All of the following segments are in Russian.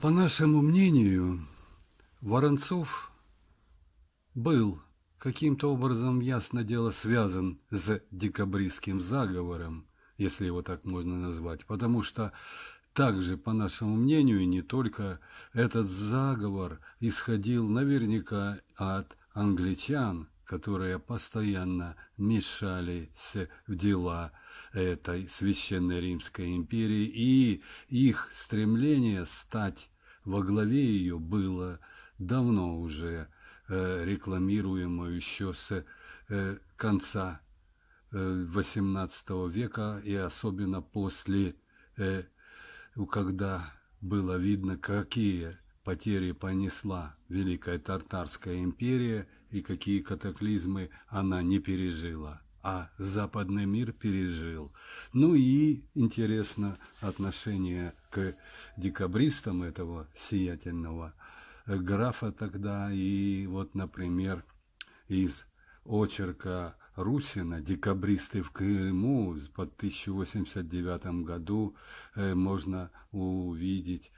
По нашему мнению, Воронцов был каким-то образом ясно дело связан с декабристским заговором, если его так можно назвать, потому что также, по нашему мнению, не только этот заговор исходил наверняка от англичан, которые постоянно мешались в дела этой Священной Римской империи, и их стремление стать во главе ее было давно уже э, рекламируемо еще с э, конца XVIII э, века и особенно после, когда было видно, какие потери понесла Великая Тартарская империя и какие катаклизмы она не пережила а западный мир пережил. Ну и, интересно, отношение к декабристам этого сиятельного э, графа тогда. И вот, например, из очерка Русина «Декабристы в Крыму» под 1089 году э, можно увидеть,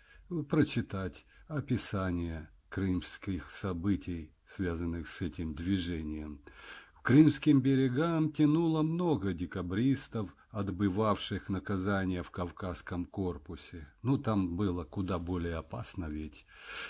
прочитать описание крымских событий, связанных с этим движением крымским берегам тянуло много декабристов, отбывавших наказание в Кавказском корпусе. Ну, там было куда более опасно ведь.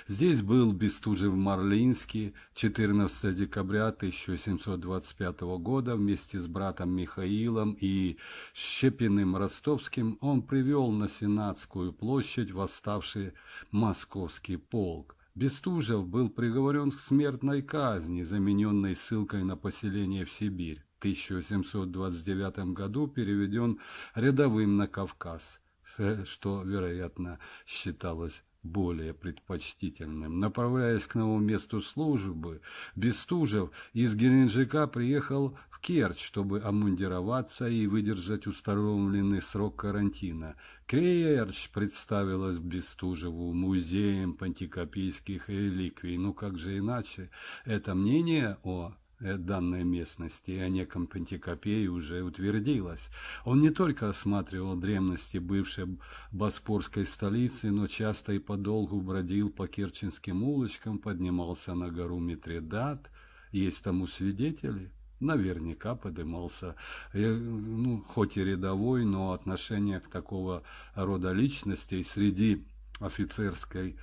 Здесь был Бестужев-Марлинский 14 декабря 1725 года вместе с братом Михаилом и Щепиным Ростовским он привел на Сенатскую площадь восставший московский полк. Бестужев был приговорен к смертной казни, замененной ссылкой на поселение в Сибирь. В 1729 году переведен рядовым на Кавказ, э, что, вероятно, считалось более предпочтительным. Направляясь к новому месту службы, Бестужев из Геленджика приехал в Керчь, чтобы омундироваться и выдержать установленный срок карантина. Керчь представилась Бестужеву музеем пантикопийских реликвий. Ну как же иначе? Это мнение о Э, данной местности и о неком Пантикопее уже утвердилось. Он не только осматривал древности бывшей боспорской столицы, но часто и подолгу бродил по керченским улочкам, поднимался на гору Митридат. Есть тому свидетели? Наверняка подымался, э, ну, хоть и рядовой, но отношение к такого рода личностей среди офицерской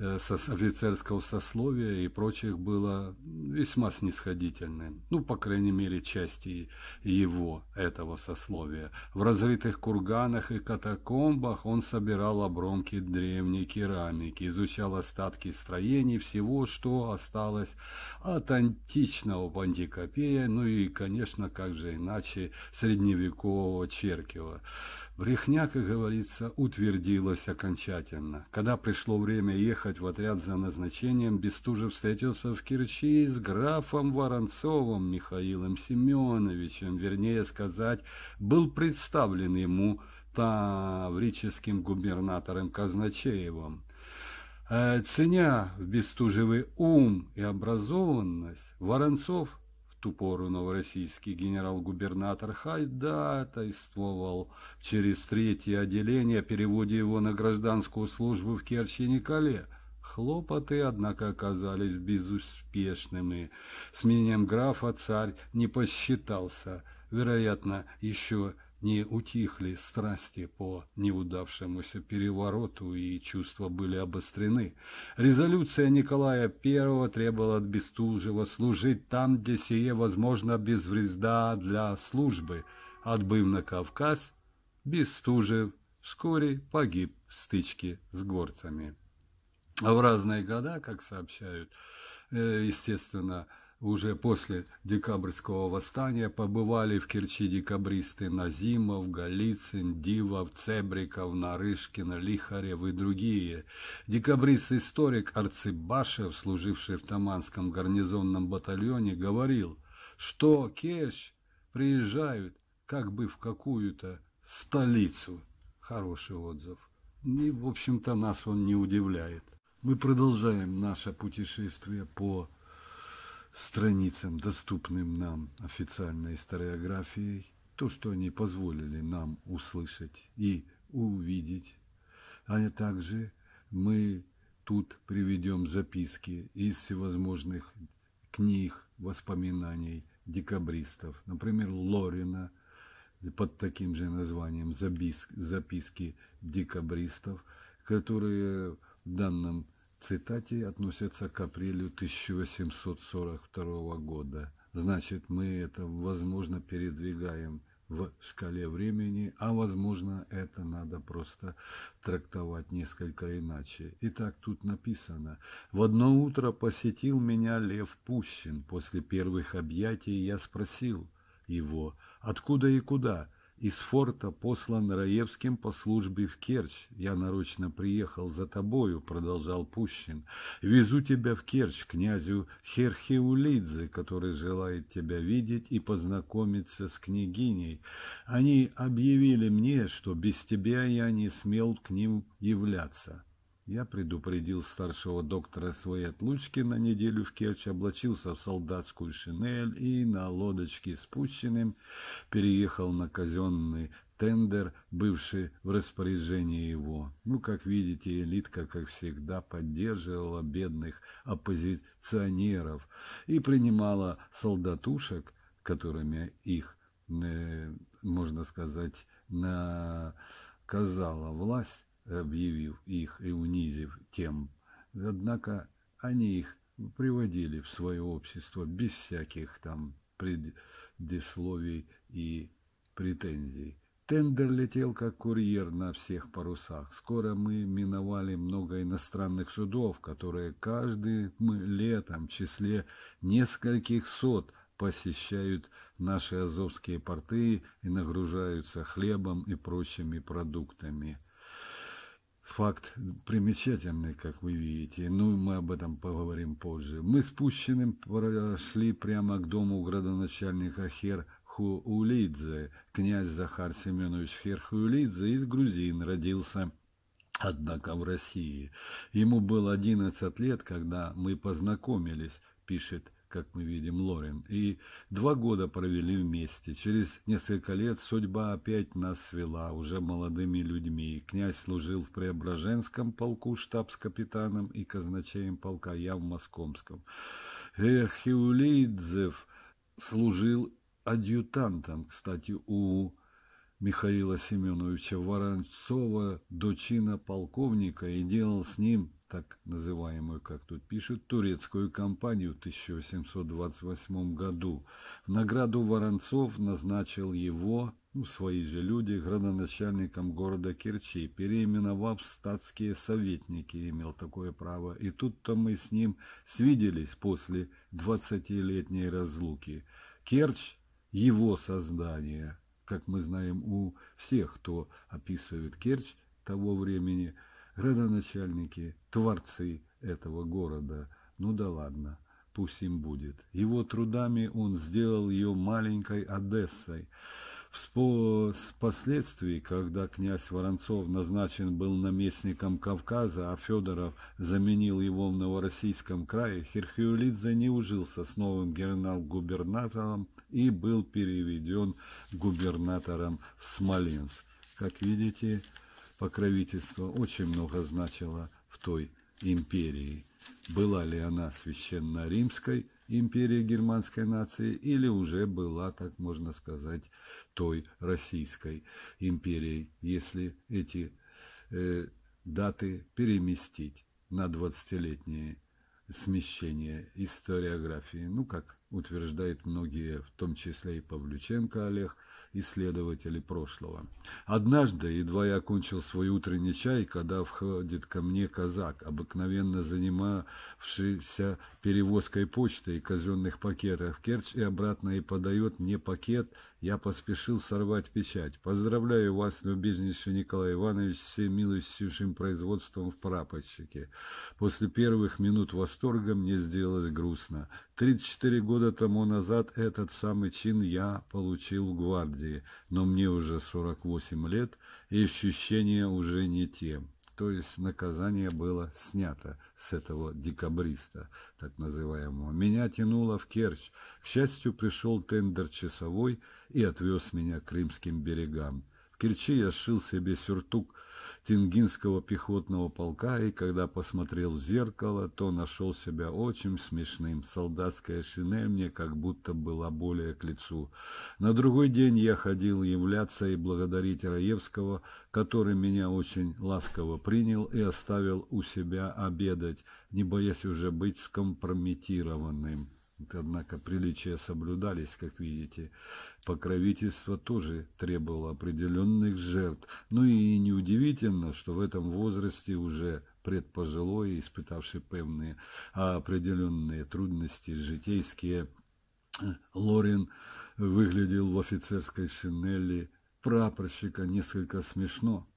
Э, офицерского сословия и прочих было весьма снисходительным, ну, по крайней мере, части его, этого сословия. В разрытых курганах и катакомбах он собирал обромки древней керамики, изучал остатки строений, всего, что осталось от античного пантикопея, ну и, конечно, как же иначе, средневекового Черкива. Брехня, как говорится, утвердилась окончательно. Когда пришло время ехать, ехать в отряд за назначением, Бестужев встретился в Кирчи с графом Воронцовым Михаилом Семеновичем, вернее сказать, был представлен ему таврическим губернатором Казначеевым. Э, ценя в Бестужевый ум и образованность, Воронцов ту пору новороссийский генерал-губернатор ходатайствовал через третье отделение о переводе его на гражданскую службу в керчи кале Хлопоты, однако, оказались безуспешными. С графа царь не посчитался. Вероятно, еще не утихли страсти по неудавшемуся перевороту, и чувства были обострены. Резолюция Николая I требовала от Бестужева служить там, где сие возможно без вреда для службы. Отбыв на Кавказ, Бестужев вскоре погиб в стычке с горцами. А в разные года, как сообщают, э, естественно, уже после декабрьского восстания побывали в Керчи декабристы Назимов, Голицын, Дивов, Цебриков, Нарышкин, Лихарев и другие. Декабрист-историк Арцибашев, служивший в Таманском гарнизонном батальоне, говорил, что Керчь приезжают как бы в какую-то столицу. Хороший отзыв. И, в общем-то, нас он не удивляет. Мы продолжаем наше путешествие по страницам, доступным нам официальной историографией, то, что они позволили нам услышать и увидеть, а также мы тут приведем записки из всевозможных книг, воспоминаний декабристов, например, Лорина под таким же названием «Записки декабристов», которые в данном цитате относятся к апрелю 1842 года. Значит, мы это, возможно, передвигаем в шкале времени, а, возможно, это надо просто трактовать несколько иначе. Итак, тут написано. «В одно утро посетил меня Лев Пущин. После первых объятий я спросил его, откуда и куда?» из форта послан Раевским по службе в Керчь. Я нарочно приехал за тобою, продолжал Пущин. Везу тебя в Керчь князю Херхиулидзе, который желает тебя видеть и познакомиться с княгиней. Они объявили мне, что без тебя я не смел к ним являться. Я предупредил старшего доктора своей отлучки на неделю в Керчь, облачился в солдатскую шинель и на лодочке с Пущиным переехал на казенный тендер, бывший в распоряжении его. Ну, как видите, элитка, как всегда, поддерживала бедных оппозиционеров и принимала солдатушек, которыми их, э, можно сказать, наказала власть, объявив их и унизив тем. Однако они их приводили в свое общество без всяких там предисловий и претензий. Тендер летел как курьер на всех парусах. Скоро мы миновали много иностранных судов, которые каждым летом в числе нескольких сот посещают наши азовские порты и нагружаются хлебом и прочими продуктами. Факт примечательный, как вы видите, Ну, мы об этом поговорим позже. Мы с прошли прямо к дому градоначальника Хер Хуулидзе. Князь Захар Семенович Хер Хуулидзе из грузин родился однако в России. Ему было 11 лет, когда мы познакомились, пишет как мы видим, Лорен, и два года провели вместе. Через несколько лет судьба опять нас свела, уже молодыми людьми. Князь служил в Преображенском полку штабс-капитаном и казначеем полка, я в Московском. Хиулидзев служил адъютантом, кстати, у Михаила Семеновича Воронцова до полковника и делал с ним так называемую, как тут пишут, турецкую компанию в 1828 году. В награду Воронцов назначил его, ну, свои же люди, градоначальником города Керчи, переименовав в статские советники, имел такое право. И тут-то мы с ним свиделись после 20-летней разлуки. Керчь – его создание, как мы знаем у всех, кто описывает Керчь того времени – градоначальники, творцы этого города. Ну да ладно, пусть им будет. Его трудами он сделал ее маленькой Одессой. Впоследствии, когда князь Воронцов назначен был наместником Кавказа, а Федоров заменил его в Новороссийском крае, Херхиулидзе не ужился с новым генерал-губернатором и был переведен губернатором в Смоленск. Как видите, покровительство очень много значило в той империи. Была ли она священно-римской империей германской нации или уже была, так можно сказать, той российской империей, если эти э, даты переместить на 20-летние смещение историографии, ну, как утверждают многие, в том числе и Павлюченко Олег, исследователи прошлого. Однажды, едва я окончил свой утренний чай, когда входит ко мне казак, обыкновенно занимавшийся перевозкой почты и казенных пакетов в Керчь, и обратно и подает мне пакет я поспешил сорвать печать. Поздравляю вас, любезнейший Николай Иванович, с милостившим производством в прапорщике. После первых минут восторга мне сделалось грустно. 34 года тому назад этот самый чин я получил в гвардии, но мне уже 48 лет, и ощущения уже не те. То есть наказание было снято с этого декабриста, так называемого. Меня тянуло в Керчь. К счастью, пришел тендер часовой – и отвез меня к крымским берегам. В Керчи я сшил себе сюртук Тингинского пехотного полка, и когда посмотрел в зеркало, то нашел себя очень смешным. Солдатская шинель мне как будто была более к лицу. На другой день я ходил являться и благодарить Раевского, который меня очень ласково принял и оставил у себя обедать, не боясь уже быть скомпрометированным. Однако приличия соблюдались, как видите. Покровительство тоже требовало определенных жертв. Ну и неудивительно, что в этом возрасте уже предпожилой, испытавший певные а определенные трудности житейские, Лорин выглядел в офицерской шинели прапорщика несколько смешно.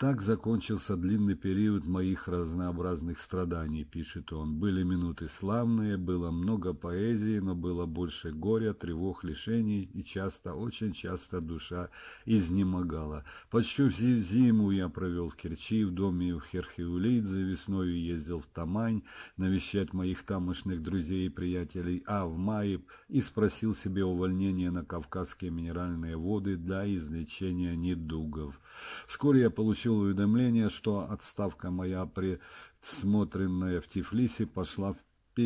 Так закончился длинный период моих разнообразных страданий, пишет он. Были минуты славные, было много поэзии, но было больше горя, тревог, лишений, и часто, очень часто душа изнемогала. Почти всю зиму я провел в Керчи, в доме у Херхиулидзе, весной ездил в Тамань навещать моих тамошных друзей и приятелей, а в мае и спросил себе увольнение на Кавказские минеральные воды для излечения недугов. Вскоре я получил получил уведомление, что отставка моя, присмотренная в Тифлисе, пошла в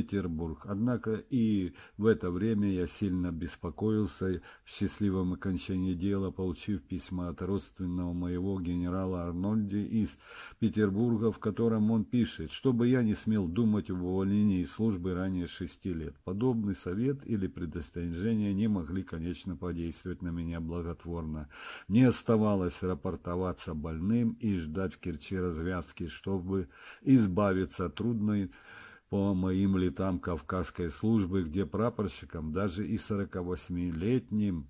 Петербург. Однако и в это время я сильно беспокоился в счастливом окончании дела, получив письма от родственного моего генерала Арнольди из Петербурга, в котором он пишет, чтобы я не смел думать об увольнении из службы ранее шести лет. Подобный совет или предостережение не могли, конечно, подействовать на меня благотворно. Не оставалось рапортоваться больным и ждать в Керчи развязки, чтобы избавиться от трудной по моим летам кавказской службы, где прапорщикам, даже и 48-летним,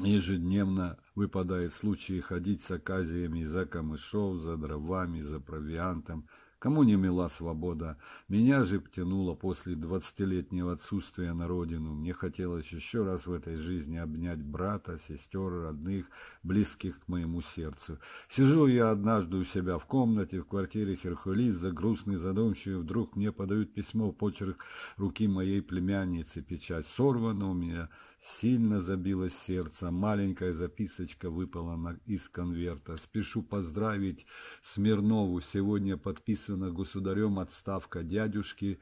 ежедневно выпадает случай ходить с оказиями за камышов, за дровами, за провиантом, Кому не мила свобода? Меня же птянуло после двадцатилетнего отсутствия на родину. Мне хотелось еще раз в этой жизни обнять брата, сестер, родных, близких к моему сердцу. Сижу я однажды у себя в комнате, в квартире Херкулиса, грустный, задумчивый. Вдруг мне подают письмо почерк руки моей племянницы. Печать сорвана у меня Сильно забило сердце. А маленькая записочка выпала на, из конверта. Спешу поздравить Смирнову. Сегодня подписана государем отставка дядюшки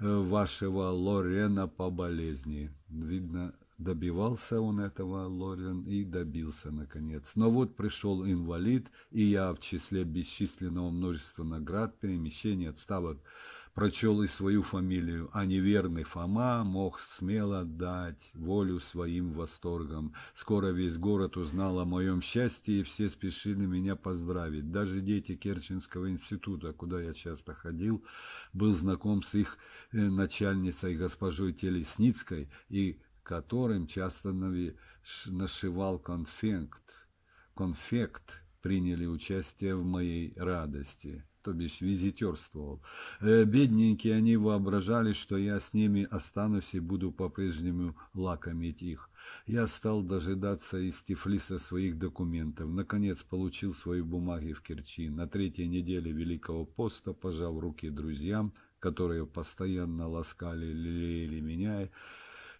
э, вашего Лорена по болезни. Видно, добивался он этого, Лорен, и добился, наконец. Но вот пришел инвалид, и я в числе бесчисленного множества наград, перемещений, отставок, прочел и свою фамилию, а неверный Фома мог смело дать волю своим восторгам. Скоро весь город узнал о моем счастье, и все спешили меня поздравить. Даже дети Керченского института, куда я часто ходил, был знаком с их э, начальницей госпожой Телесницкой, и которым часто нашивал конфект. Конфект приняли участие в моей радости то бишь визитерствовал. Э, бедненькие они воображали, что я с ними останусь и буду по-прежнему лакомить их. Я стал дожидаться из Тифлиса своих документов. Наконец получил свои бумаги в Керчи. На третьей неделе Великого Поста пожал руки друзьям, которые постоянно ласкали, лелеяли меня,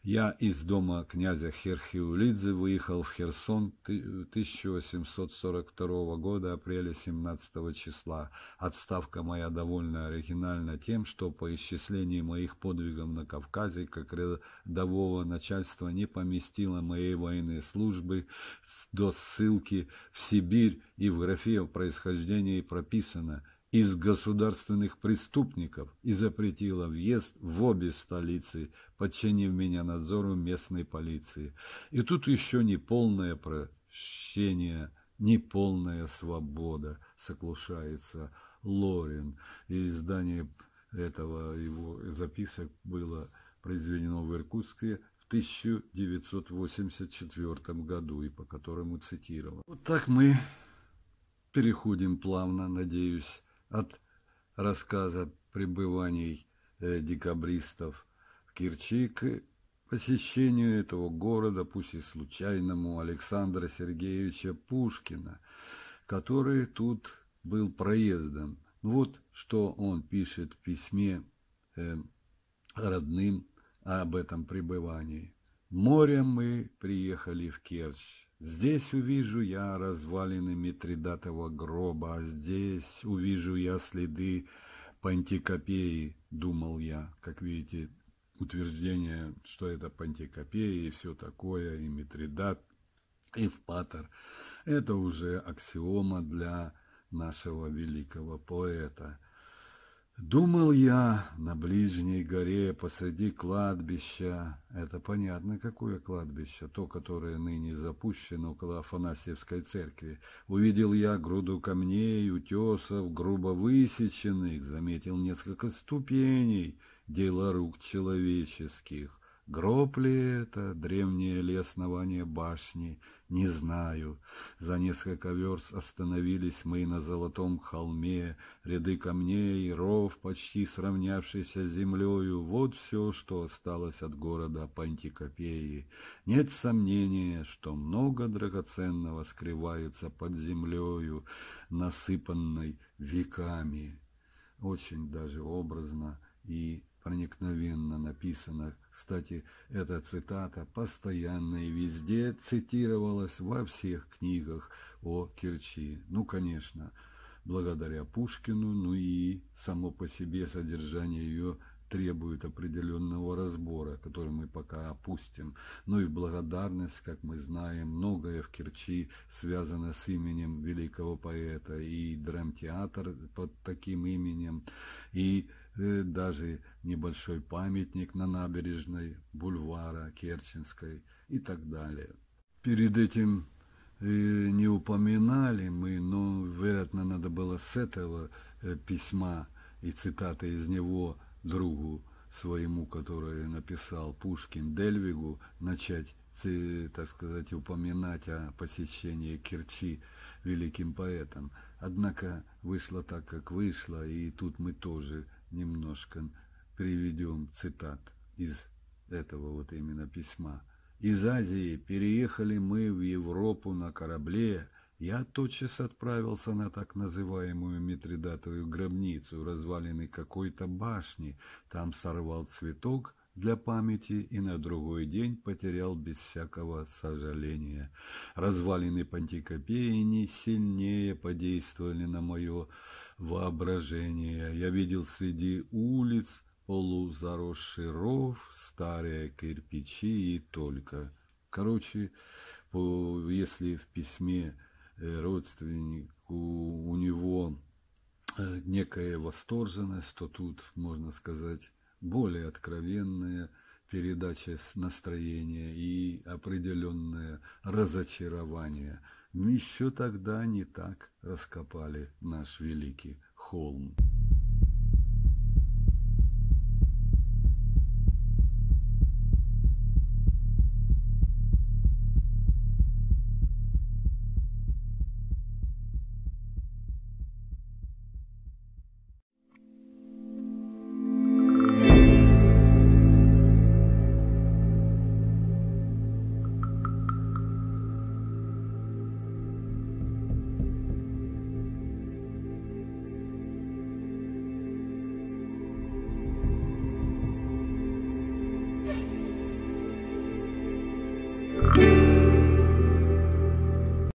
я из дома князя Херхиулидзе выехал в Херсон 1842 года, апреля 17 числа. Отставка моя довольно оригинальна тем, что по исчислении моих подвигов на Кавказе как рядового начальства не поместило моей военной службы до ссылки в Сибирь и в графе о происхождении прописано – из государственных преступников и запретила въезд в обе столицы, подчинив меня надзору местной полиции. И тут еще неполное прощение, неполная свобода, соглашается Лорин. И издание этого его записок было произведено в Иркутске в 1984 году и по которому цитировал. Вот так мы переходим плавно, надеюсь, от рассказа пребываний э, декабристов в Кирчи к посещению этого города, пусть и случайному, Александра Сергеевича Пушкина, который тут был проездом. Ну вот что он пишет в письме э, родным об этом пребывании. «Морем мы приехали в Керчь, Здесь увижу я развалины Митридатова гроба, а здесь увижу я следы пантикопеи, думал я. Как видите, утверждение, что это Пантикопеи и все такое, и Митридат, и Впатор. Это уже аксиома для нашего великого поэта – Думал я на ближней горе посреди кладбища. Это понятно, какое кладбище, то, которое ныне запущено около Афанасьевской церкви. Увидел я груду камней, утесов, грубо высеченных, заметил несколько ступеней, дело рук человеческих. Гроб ли это, древнее ли основание башни, не знаю. За несколько верст остановились мы на золотом холме, ряды камней и ров, почти сравнявшийся с землею. Вот все, что осталось от города Пантикопеи. Нет сомнения, что много драгоценного скрывается под землею, насыпанной веками. Очень даже образно и проникновенно написано. Кстати, эта цитата постоянно и везде цитировалась во всех книгах о Керчи. Ну, конечно, благодаря Пушкину, ну и само по себе содержание ее требует определенного разбора, который мы пока опустим. Ну и благодарность, как мы знаем, многое в Керчи связано с именем великого поэта, и драмтеатр под таким именем, и Э, даже небольшой памятник на набережной бульвара Керченской и так далее. Перед этим э, не упоминали мы, но, вероятно, надо было с этого э, письма и цитаты из него другу своему, который написал Пушкин Дельвигу, начать, так сказать, упоминать о посещении Керчи великим поэтом. Однако вышло так, как вышло, и тут мы тоже немножко приведем цитат из этого вот именно письма. Из Азии переехали мы в Европу на корабле. Я тотчас отправился на так называемую Митридатовую гробницу, развалины какой-то башни. Там сорвал цветок – для памяти и на другой день потерял без всякого сожаления. Развалины Пантикопеи не сильнее подействовали на мое воображение. Я видел среди улиц полузаросший ров, старые кирпичи и только. Короче, по, если в письме э, родственнику у него э, некая восторженность, то тут, можно сказать, более откровенная передача настроения и определенное разочарование. Еще тогда не так раскопали наш великий холм.